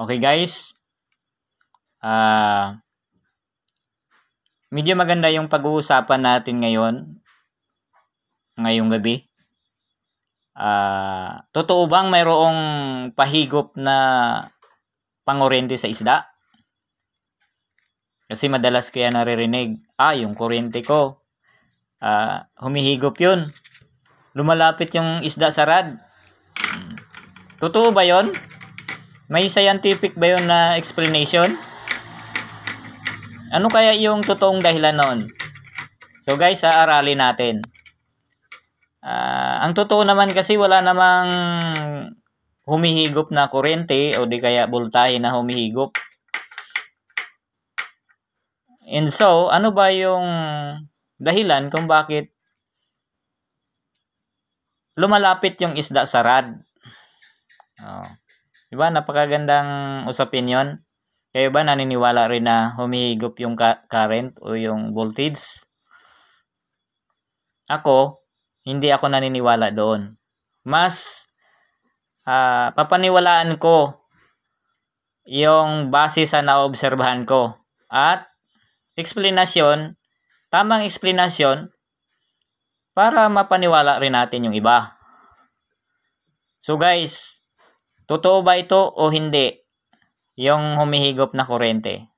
Okay guys? Uh, medyo maganda yung pag-uusapan natin ngayon. Ngayong gabi. Uh, totoo bang mayroong pahigop na pangorente sa isda? Kasi madalas kaya naririnig, ah, yung kuryente ko, uh, humihigop yun. Lumalapit yung isda sa rad. Hmm. Totoo ba yon? May scientific ba yun na explanation? Ano kaya yung totoong dahilan noon? So guys, aaralin natin. Uh, ang totoo naman kasi wala namang humihigop na kuryente o di kaya voltahe na humihigop. And so, ano ba yung dahilan kung bakit lumalapit yung isda sa rad? Oh. Di ba? Napakagandang usapin yon. Kayo ba naniniwala rin na humihigop yung current o yung voltage? Ako, hindi ako naniniwala doon. Mas uh, papaniwalaan ko yung base sa naobserbahan ko at explanation, tamang explanation para mapaniwala rin natin yung iba. So guys, Totoo ba ito o hindi? Yung humihigop na kurente.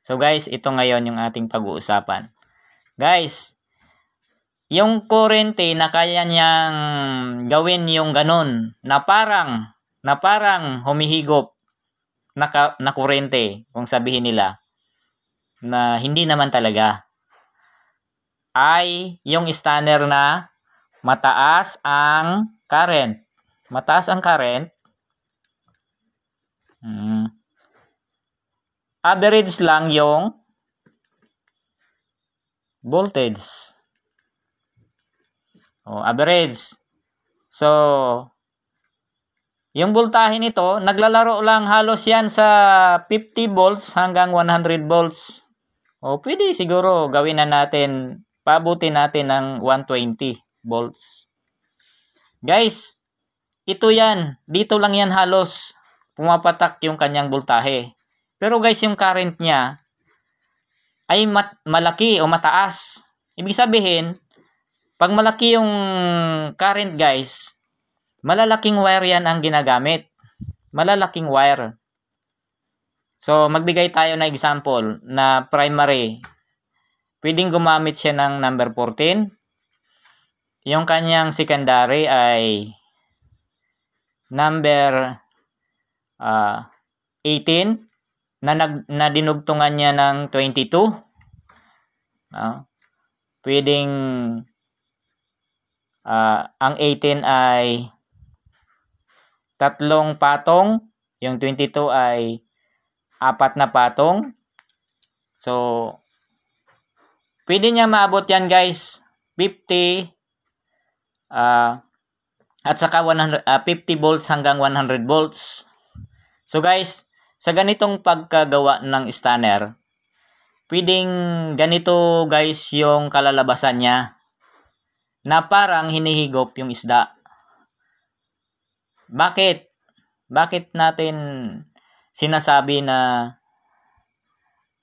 So guys, ito ngayon yung ating pag-uusapan. Guys, yung kurente na kaya niyang gawin yung ganun na parang na parang humihigop na, ka, na kurente kung sabihin nila na hindi naman talaga ay yung standard na mataas ang current mataas ang current Hmm. Average lang yung voltage. O, oh, average. So, yung voltahe nito, naglalaro lang halos yan sa 50 volts hanggang 100 volts. O pwede siguro gawin na natin, paabutin natin ng 120 volts. Guys, ito yan. Dito lang yan halos pumapatak yung kanyang boltahe. Pero guys, yung current niya ay mat- malaki o mataas. Ibig sabihin, pag malaki yung current guys, malalaking wire yan ang ginagamit. Malalaking wire. So, magbigay tayo na example na primary. Pwedeng gumamit siya ng number 14. Yung kanyang secondary ay number uh, ah, 18 na, nag, na dinugtungan niya ng 22. Uh, ah, pwedeng uh, ang 18 ay tatlong patong, yung 22 ay apat na patong. So, pwede niya maabot yan guys. 50 uh, at saka 100, uh, 50 volts hanggang 100 volts. So guys, sa ganitong pagkagawa ng stunner, pwedeng ganito guys yung kalalabasan niya na parang hinihigop yung isda. Bakit? Bakit natin sinasabi na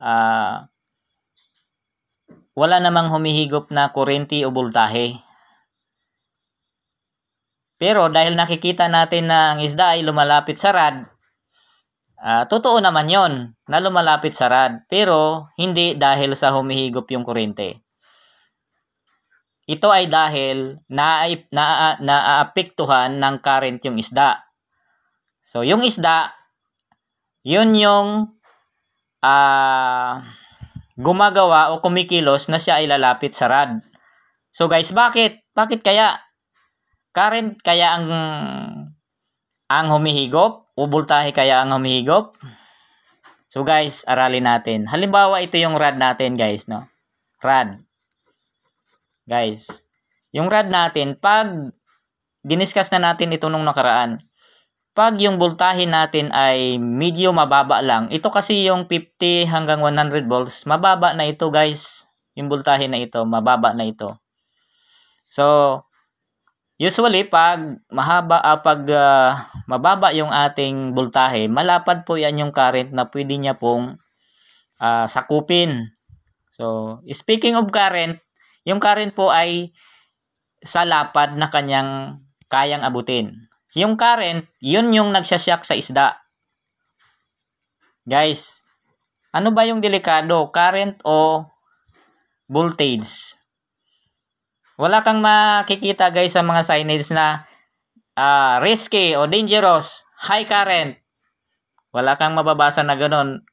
uh, wala namang humihigop na kurente o bultahe? Pero dahil nakikita natin na ang isda ay lumalapit sa rad, Uh, totoo naman yon na lumalapit sa rad, pero hindi dahil sa humihigop yung kuryente. Ito ay dahil na, na, naaapektuhan ng current yung isda. So, yung isda, yun yung uh, gumagawa o kumikilos na siya ay lalapit sa rad. So, guys, bakit? Bakit kaya? Current kaya ang ang humihigop? O voltahe kaya ang humihigop? So guys, aralin natin. Halimbawa, ito yung rad natin guys, no? Rad. Guys, yung rad natin, pag diniscuss na natin ito nung nakaraan, pag yung voltahe natin ay medyo mababa lang, ito kasi yung 50 hanggang 100 volts, mababa na ito guys. Yung voltahe na ito, mababa na ito. So, Usually pag mahaba uh, pag uh, mababa yung ating voltahe, malapad po 'yan yung current na pwede niya pong uh, sakupin. So, speaking of current, yung current po ay sa lapad na kanyang kayang abutin. Yung current, yun yung nagsasyak sa isda. Guys, ano ba yung delikado? Current o voltage? Wala kang makikita guys sa mga signage na uh, risky o dangerous, high current. Wala kang mababasa na ganun.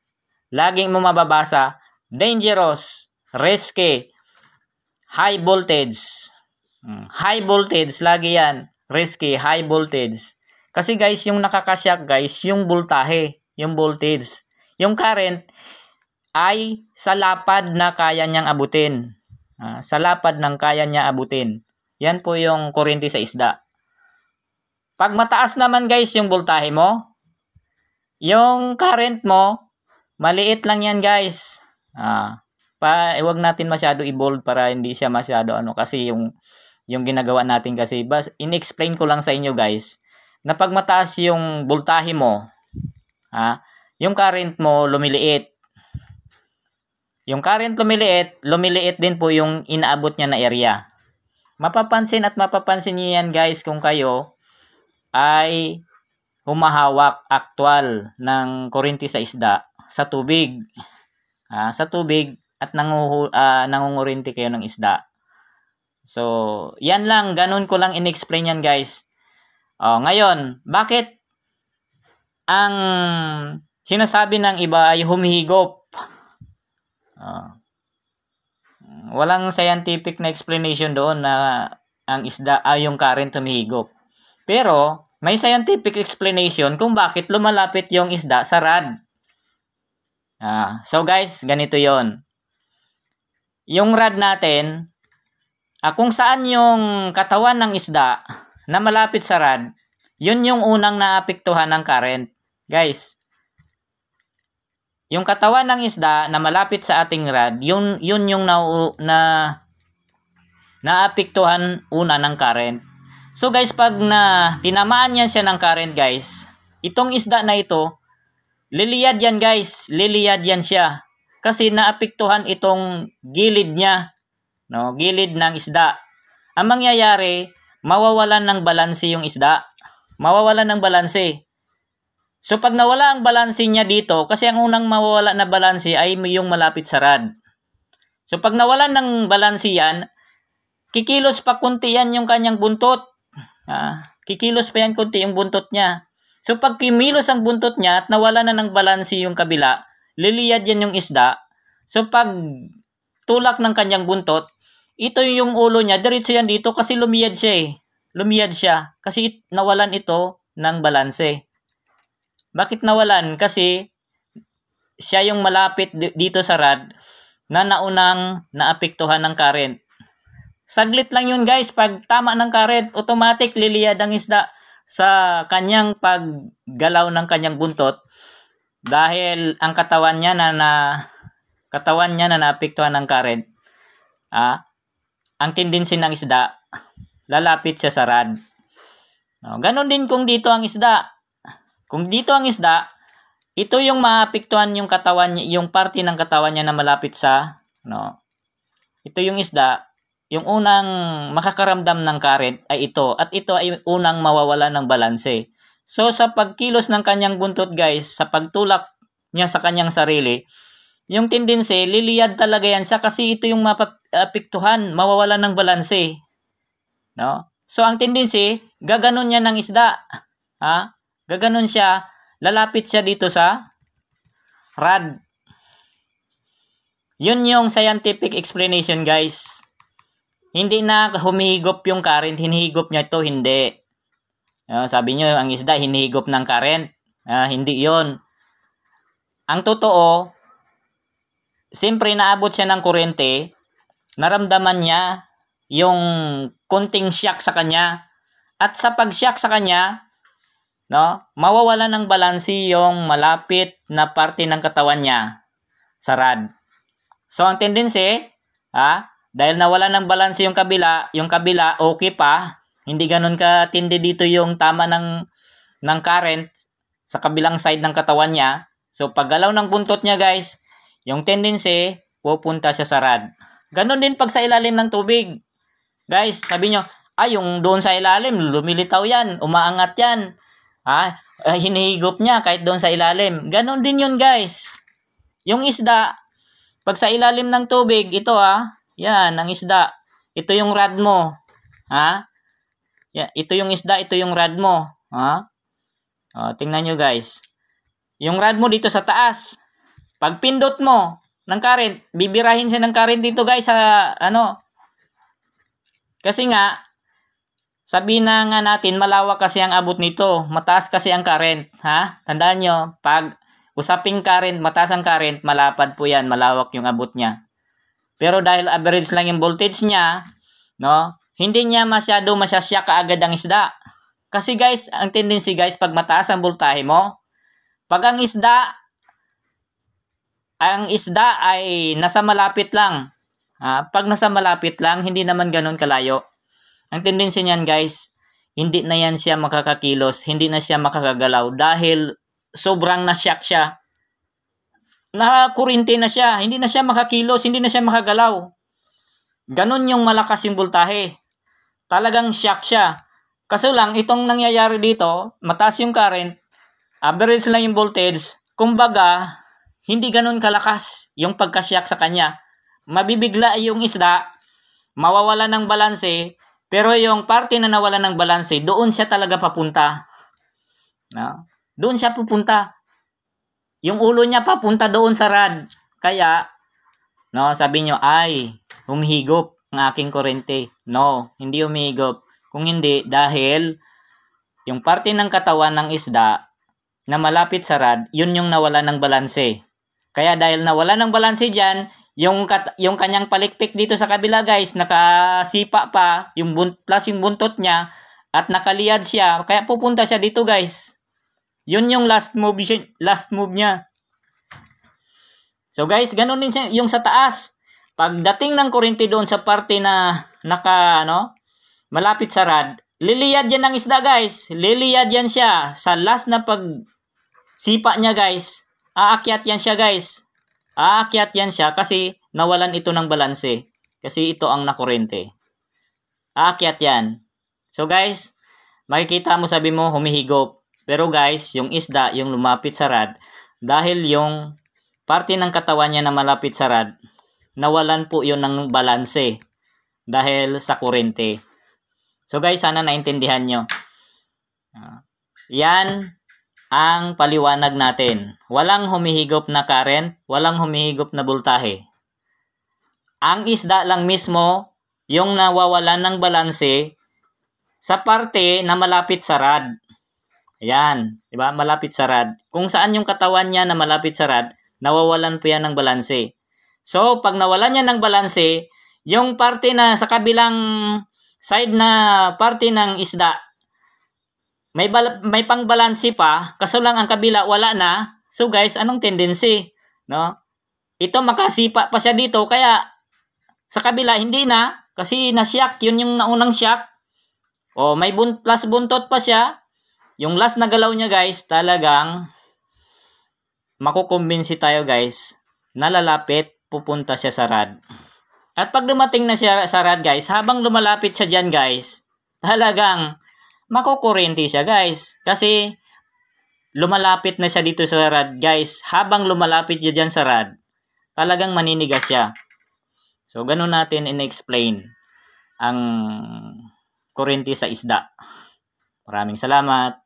Laging mo mababasa, dangerous, risky, high voltage. Hmm, high voltage, lagi yan. Risky, high voltage. Kasi guys, yung nakakasyak guys, yung voltahe, yung voltage. Yung current ay sa lapad na kaya niyang abutin uh, sa lapad ng kaya niya abutin. Yan po yung kurente sa isda. Pag mataas naman guys yung voltahe mo, yung current mo, maliit lang yan guys. Ah, pa, eh, natin masyado i-bold para hindi siya masyado ano kasi yung yung ginagawa natin kasi bas inexplain ko lang sa inyo guys na pag mataas yung voltahe mo, ah, yung current mo lumiliit yung current lumiliit, lumiliit din po yung inaabot niya na area. Mapapansin at mapapansin niyo yan guys kung kayo ay humahawak aktwal ng kurente sa isda sa tubig. Ah, sa tubig at nanguhu, ah, nangungurente kayo ng isda. So, yan lang. Ganun ko lang in-explain yan guys. Oh, ngayon, bakit ang sinasabi ng iba ay humihigop? Uh, walang scientific na explanation doon na ang isda ay ah, yung current tumihigop. Pero may scientific explanation kung bakit lumalapit yung isda sa rad. Ah, so guys, ganito 'yon. Yung rad natin, ah, kung saan yung katawan ng isda na malapit sa rad, yun yung unang naapektuhan ng current. Guys, yung katawan ng isda na malapit sa ating rad, yun, yun yung na, na naapektuhan una ng current. So guys, pag na tinamaan yan siya ng current guys, itong isda na ito, liliyad yan guys, liliyad yan siya. Kasi naapektuhan itong gilid niya, no, gilid ng isda. Ang mangyayari, mawawalan ng balanse yung isda. Mawawalan ng balanse. So pag nawala ang balanse niya dito, kasi ang unang mawawala na balanse ay yung malapit sa rad. So pag nawalan ng balanse yan, kikilos pa kunti yan yung kanyang buntot. Ah, kikilos pa yan kunti yung buntot niya. So pag kimilos ang buntot niya at nawala na ng balanse yung kabila, liliyad yan yung isda. So pag tulak ng kanyang buntot, ito yung ulo niya, diretso yan dito kasi lumiyad siya eh. Lumiyad siya kasi nawalan ito ng balanse. Bakit nawalan? Kasi siya yung malapit dito sa rad na naunang naapektuhan ng current. Saglit lang yun guys, pag tama ng current, automatic liliyad ang isda sa kanyang paggalaw ng kanyang buntot dahil ang katawan niya na, na katawan niya na naapektuhan ng current. Ah, ang tendency ng isda, lalapit siya sa rad. No, oh, ganun din kung dito ang isda, kung dito ang isda, ito yung maapektuhan yung katawan niya, yung parte ng katawan niya na malapit sa no. Ito yung isda, yung unang makakaramdam ng current ay ito at ito ay unang mawawala ng balanse. So sa pagkilos ng kanyang buntot guys, sa pagtulak niya sa kanyang sarili, yung tendency liliyad talaga yan sa kasi ito yung maapektuhan, mawawala ng balanse. No? So ang tendency gaganon niya ng isda. Ha? Gaganon siya, lalapit siya dito sa rad. Yun yung scientific explanation guys. Hindi na humihigop yung current, hinihigop niya ito, hindi. Uh, sabi nyo, ang isda hinihigop ng current. Uh, hindi yon Ang totoo, siyempre naabot siya ng kuryente, naramdaman niya yung konting shock sa kanya. At sa pag sa kanya, no? Mawawalan ng balanse yung malapit na parte ng katawan niya sa rad. So ang tendency, ha, dahil nawala ng balanse yung kabila, yung kabila okay pa, hindi ganoon ka tindi dito yung tama ng ng current sa kabilang side ng katawan niya. So paggalaw ng buntot niya, guys, yung tendency pupunta siya sa rad. Ganon din pag sa ilalim ng tubig. Guys, sabi nyo, ay, yung doon sa ilalim, lumilitaw yan, umaangat yan. Ha? Ah, hinihigop niya kahit doon sa ilalim. Ganon din yun guys. Yung isda, pag sa ilalim ng tubig, ito ha, yan, ang isda. Ito yung rad mo. Ha? Yeah, ito yung isda, ito yung rad mo. Ha? Oh, tingnan nyo guys. Yung rad mo dito sa taas. Pag pindot mo ng current, bibirahin siya ng current dito guys sa ano. Kasi nga, sabi na nga natin, malawak kasi ang abot nito. Mataas kasi ang current. Ha? Tandaan nyo, pag usaping current, mataas ang current, malapad po yan. Malawak yung abot niya. Pero dahil average lang yung voltage niya, no? hindi niya masyado masyasya kaagad ang isda. Kasi guys, ang tendency guys, pag mataas ang voltahe mo, pag ang isda, ang isda ay nasa malapit lang. Ha? pag nasa malapit lang, hindi naman ganun kalayo. Ang tendency niyan guys, hindi na yan siya makakakilos, hindi na siya makakagalaw dahil sobrang nasyak siya. Nakakurinti na siya, hindi na siya makakilos, hindi na siya makagalaw. Ganon yung malakas yung voltahe. Talagang shock siya. Kaso lang, itong nangyayari dito, mataas yung current, average lang yung voltage, kumbaga, hindi ganun kalakas yung pagkasyak sa kanya. Mabibigla yung isda, mawawala ng balanse, pero yung parte na nawala ng balanse, doon siya talaga papunta. No? Doon siya pupunta. Yung ulo niya papunta doon sa rad. Kaya, no, sabi nyo, ay, humihigop ng aking kurente. No, hindi humihigop. Kung hindi, dahil yung parte ng katawan ng isda na malapit sa rad, yun yung nawala ng balanse. Kaya dahil nawala ng balanse dyan, yung, kat- yung kanyang palikpik dito sa kabila guys, nakasipa pa, yung bun- plus yung buntot niya, at nakaliyad siya. Kaya pupunta siya dito guys. Yun yung last move, last move niya. So guys, ganun din siya, yung sa taas. Pagdating ng kurente doon sa parte na naka, ano, malapit sa rad, liliyad yan ng isda guys. Liliyad yan siya. Sa last na pag sipa niya guys, aakyat yan siya guys. Aakyat yan siya kasi nawalan ito ng balanse. Kasi ito ang nakurente. Aakyat yan. So guys, makikita mo sabi mo humihigop. Pero guys, yung isda, yung lumapit sa rad, dahil yung parte ng katawan niya na malapit sa rad, nawalan po yon ng balanse dahil sa kurente. So guys, sana naintindihan nyo. Ah, yan ang paliwanag natin. Walang humihigop na current, walang humihigop na bultahe. Ang isda lang mismo yung nawawalan ng balanse sa parte na malapit sa rad. Ayan, 'di ba? Malapit sa rad. Kung saan yung katawan niya na malapit sa rad, nawawalan po yan ng balanse. So, pag nawalan niya ng balanse, yung parte na sa kabilang side na parte ng isda may, bal- may pangbalansi pa, kaso lang ang kabila wala na. So guys, anong tendency? No? Ito makasipa pa siya dito, kaya sa kabila hindi na. Kasi nasyak, yun yung naunang syak. O may bun- plus buntot pa siya. Yung last na galaw niya guys, talagang makukumbinsi tayo guys. Nalalapit, pupunta siya sa rad. At pag dumating na siya sa rad guys, habang lumalapit siya dyan guys, talagang makukurente siya guys. Kasi lumalapit na siya dito sa rad guys. Habang lumalapit siya dyan sa rad, talagang maninigas siya. So ganun natin in-explain ang kurente sa isda. Maraming salamat.